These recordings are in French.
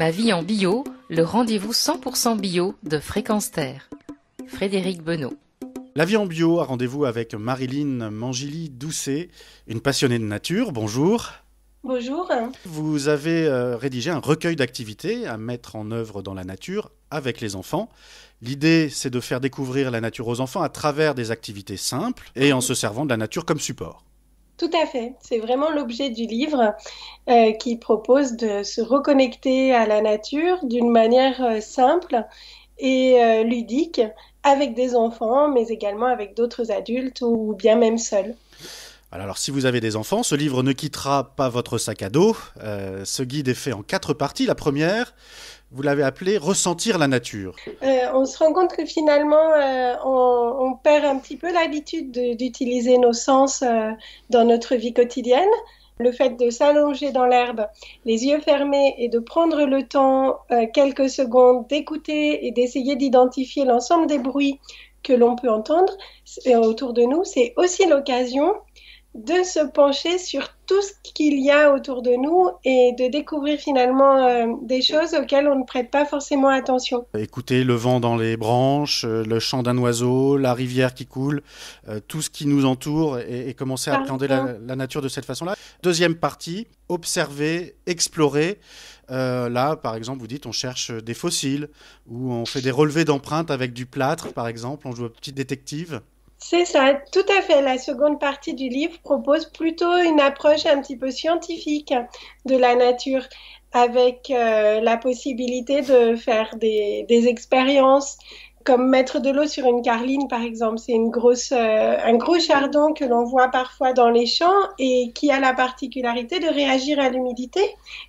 Ma vie en bio, le rendez-vous 100% bio de Fréquence Terre. Frédéric Benoît. La vie en bio a rendez-vous avec Marilyn Mangili-Doucet, une passionnée de nature. Bonjour. Bonjour. Vous avez euh, rédigé un recueil d'activités à mettre en œuvre dans la nature avec les enfants. L'idée, c'est de faire découvrir la nature aux enfants à travers des activités simples et en se servant de la nature comme support. Tout à fait. C'est vraiment l'objet du livre euh, qui propose de se reconnecter à la nature d'une manière euh, simple et euh, ludique avec des enfants, mais également avec d'autres adultes ou bien même seuls. Alors, si vous avez des enfants, ce livre ne quittera pas votre sac à dos. ce guide est fait en quatre parties. La première, vous l'avez appelé ressentir la nature. Euh, on se rend compte que finalement, euh, on, perd un petit peu l'habitude d'utiliser nos sens euh, dans notre vie quotidienne. Le fait de s'allonger dans l'herbe, les yeux fermés et de prendre le temps, quelques secondes, d'écouter et d'essayer d'identifier l'ensemble des bruits que l'on peut entendre autour de nous, c'est aussi l'occasion de se pencher sur tout ce qu'il y a autour de nous et de découvrir finalement euh, des choses auxquelles on ne prête pas forcément attention. Écoutez, le vent dans les branches, euh, le chant d'un oiseau, la rivière qui coule, euh, tout ce qui nous entoure et, commencer à la, nature de cette façon-là. Deuxième partie, observer, explorer. là, par exemple, vous dites on cherche des fossiles ou on fait des relevés d'empreintes avec du plâtre, par exemple, on joue au petit détective. C'est ça, tout à fait. La seconde partie du livre propose plutôt une approche un petit peu scientifique de la nature avec euh, la possibilité de faire des expériences, comme mettre de l'eau sur une carline, par exemple. C'est une grosse, euh, un gros chardon que l'on voit parfois dans les champs et qui a la particularité de réagir à l'humidité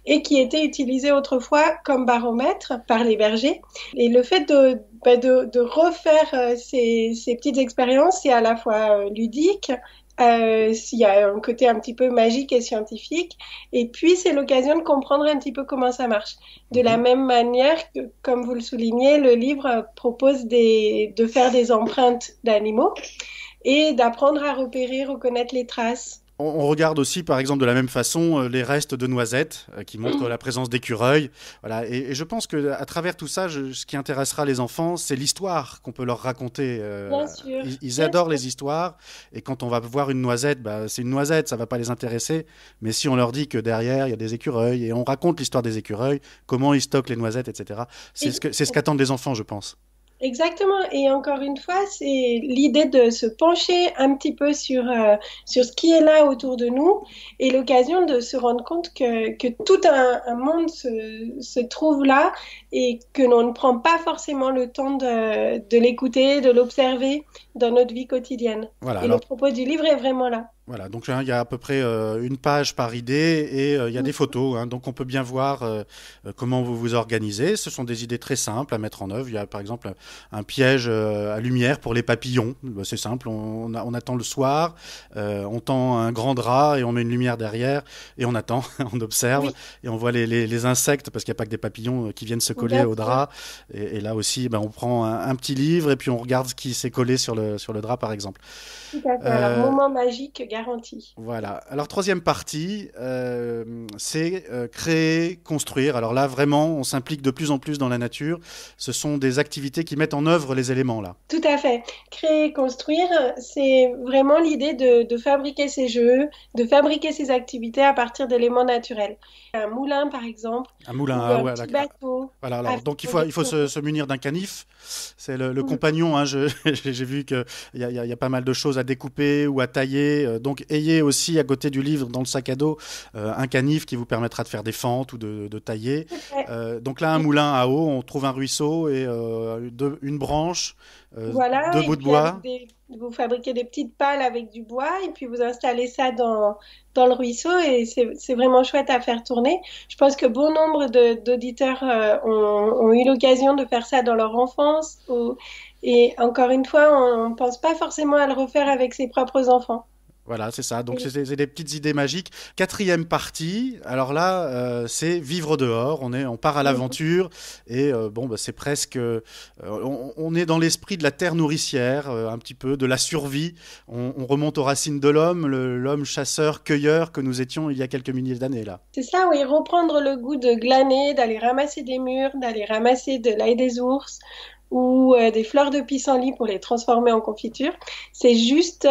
et qui était utilisé autrefois comme baromètre par les bergers. Et le fait de, bah, de, refaire euh, ces, ces, petites expériences, c'est à la fois euh, ludique euh, il y a un côté un petit peu magique et scientifique. Et puis, c'est l'occasion de comprendre un petit peu comment ça marche. De la mhm. même manière que, comme vous le soulignez, le livre propose de faire des empreintes d'animaux et d'apprendre à repérer, reconnaître les traces, on regarde aussi, par exemple, de la même façon, euh, les restes de noisettes euh, qui montrent la présence d'écureuils. Voilà. Et, je pense que à travers tout ça, ce qui intéressera les enfants, c'est l'histoire qu'on peut leur raconter. Euh, ils, adorent les histoires. Et quand on va voir une noisette, bah, c'est une noisette, ça va pas les intéresser. Mais si on leur dit que derrière, il y a des écureuils et on raconte l'histoire des écureuils, comment ils stockent les noisettes, etc. C'est ce qu'attendent les enfants, je pense. Exactement. Et encore une fois, c'est l'idée de se pencher un petit peu sur, euh, sur ce qui est là autour de nous et l'occasion de se rendre compte que, que tout un, monde se, se, trouve là et que l'on ne prend pas forcément le temps de l'écouter, de l'observer dans notre vie quotidienne. Voilà, et le propos du livre est vraiment là. Voilà, donc hein, il y a à peu près euh, une page par idée et euh, il y a des photos. Hein. donc on peut bien voir euh, comment vous vous organisez. Ce sont des idées très simples à mettre en œuvre. Il y a par exemple un piège à lumière pour les papillons. Bah, c'est simple, on, attend le soir, on tend un grand drap et on met une lumière derrière et on attend, on observe et on voit les, insectes parce qu'il n'y a pas que des papillons qui viennent se coller au drap. Et, là aussi, ben on prend un, petit livre et puis on regarde ce qui s'est collé sur le, sur le drap par exemple. Tout à fait. un moment magique, voilà. Alors, troisième partie, euh, c'est euh, créer, construire. Alors là, vraiment, on s'implique de plus en plus dans la nature. Ce sont des activités qui mettent en œuvre les éléments, là. Tout à fait. Créer, construire, c'est vraiment l'idée de, fabriquer ces jeux, de fabriquer ces activités à partir d'éléments naturels. Un moulin, par exemple. Un moulin, ah un bateau. Voilà, donc il faut, il faut se, munir d'un canif. C'est le, mm. compagnon. Hein, j'ai vu qu'il y, y, a pas mal de choses à découper ou à tailler euh, donc ayez aussi à côté du livre dans le sac à dos euh, un canif qui vous permettra de faire des fentes ou de, tailler. Euh, donc là, un moulin à eau, on trouve un ruisseau et euh, une branche, deux bouts de bois. vous fabriquez des petites pales avec du bois et puis vous installez ça dans, dans le ruisseau et c'est vraiment chouette à faire tourner. Je pense que bon nombre d'auditeurs ont, eu l'occasion de faire ça dans leur enfance et encore une fois, on ne pense pas forcément à le refaire avec ses propres enfants. Voilà, c'est ça. Donc, c'est des petites idées magiques. Quatrième partie, alors là, euh, c'est vivre dehors. On, est, on part à l'aventure et euh, bon, bah, c'est presque. Euh, on, est dans l'esprit de la terre nourricière, un petit peu, de la survie. On, remonte aux racines de l'homme, l'homme chasseur-cueilleur que nous étions il y a quelques milliers d'années, là. C'est ça, oui. Reprendre le goût de glaner, d'aller ramasser des murs, d'aller ramasser de l'ail des ours ou des fleurs de pissenlit pour les transformer en confiture. C'est juste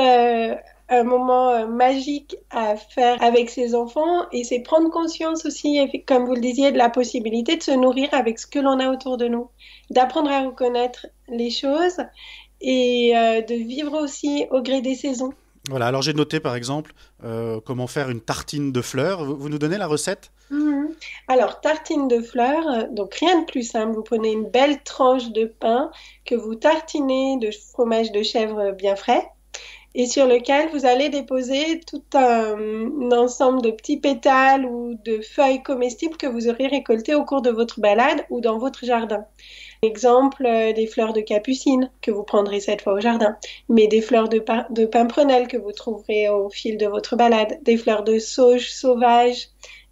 un moment euh, magique à faire avec ses enfants et c'est prendre conscience aussi, comme vous le disiez, de la possibilité de se nourrir avec ce que l'on a autour de nous, d'apprendre à reconnaître les choses et euh, de vivre aussi au gré des saisons. Voilà, alors j'ai noté par exemple euh, comment faire une tartine de fleurs. Vous, nous donnez la recette mhm. Alors, tartine de fleurs, donc rien de plus simple. Vous prenez une belle tranche de pain que vous tartinez de fromage de chèvre bien frais et sur lequel vous allez déposer tout un, ensemble de petits pétales ou de feuilles comestibles que vous aurez récoltées au cours de votre balade ou dans votre jardin. Exemple, euh, des fleurs de capucine que vous prendrez cette fois au jardin, mais des fleurs de, de pimprenelle que vous trouverez au fil de votre balade, des fleurs de sauge sauvage,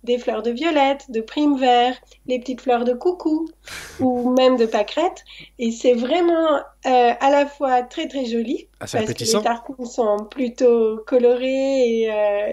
des fleurs de violette, de prime vert, les petites fleurs de coucou ou même de pâquerette. Et c'est vraiment euh, à la fois très très joli parce que les tartines sont plutôt colorées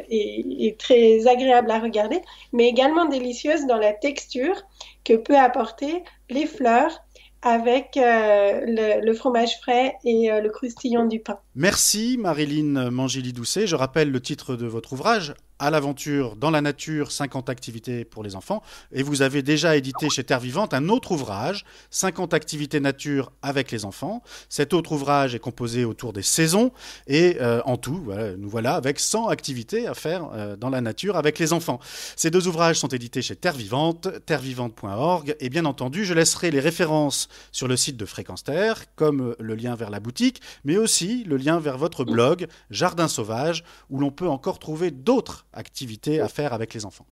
et, euh, très agréable à regarder, mais également délicieuses dans la texture que peut apporter les fleurs avec euh, le, fromage frais et euh, le croustillon du pain. Merci Marilyn Mangili-Doucet. Je rappelle le titre de votre ouvrage, À l'aventure dans la nature, 50 activités pour les enfants. Et vous avez déjà édité chez Terre Vivante un autre ouvrage, 50 activités nature avec les enfants. Cet autre ouvrage est composé autour des saisons. Et euh, en tout, nous voilà avec 100 activités à faire dans la nature avec les enfants. Ces deux ouvrages sont édités chez Terre Vivante, terrevivante.org. Et bien entendu, je laisserai les références sur le site de Fréquence Terre, comme le lien vers la boutique, mais aussi le lien vers votre blog Jardin Sauvage, où l'on peut encore trouver d'autres activités à faire avec les enfants.